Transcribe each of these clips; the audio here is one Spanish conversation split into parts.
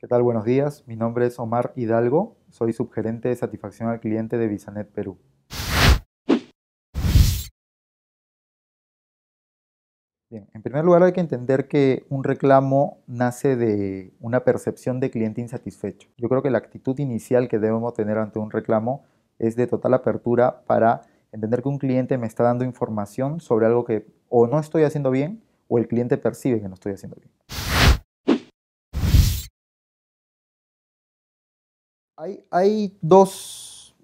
¿Qué tal? Buenos días. Mi nombre es Omar Hidalgo. Soy subgerente de satisfacción al cliente de Visanet Perú. Bien, en primer lugar hay que entender que un reclamo nace de una percepción de cliente insatisfecho. Yo creo que la actitud inicial que debemos tener ante un reclamo es de total apertura para entender que un cliente me está dando información sobre algo que o no estoy haciendo bien o el cliente percibe que no estoy haciendo bien. Hay, dos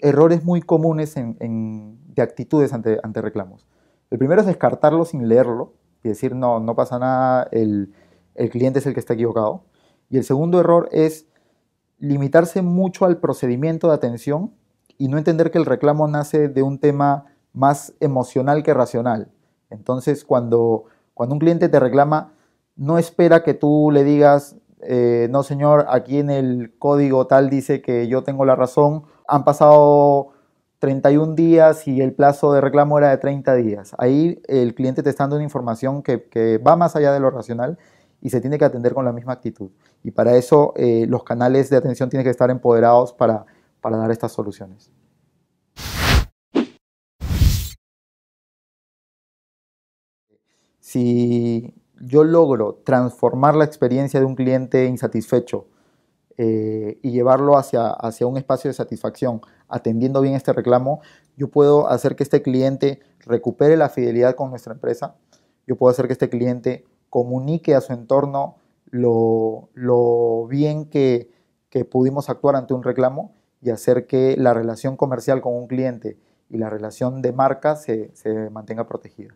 errores muy comunes de actitudes ante, ante reclamos. El primero es descartarlo sin leerlo y decir, no, no pasa nada, el, cliente es el que está equivocado. Y el segundo error es limitarse mucho al procedimiento de atención y no entender que el reclamo nace de un tema más emocional que racional. Entonces, cuando, cuando un cliente te reclama, no espera que tú le digas, eh, no señor, aquí en el código tal dice que yo tengo la razón, han pasado 31 días y el plazo de reclamo era de 30 días. Ahí el cliente te está dando una información que, va más allá de lo racional y se tiene que atender con la misma actitud. Y para eso eh, los canales de atención tienen que estar empoderados para, para dar estas soluciones. Si yo logro transformar la experiencia de un cliente insatisfecho eh, y llevarlo hacia, un espacio de satisfacción, atendiendo bien este reclamo, yo puedo hacer que este cliente recupere la fidelidad con nuestra empresa, yo puedo hacer que este cliente comunique a su entorno lo, bien que, pudimos actuar ante un reclamo y hacer que la relación comercial con un cliente y la relación de marca se mantenga protegida.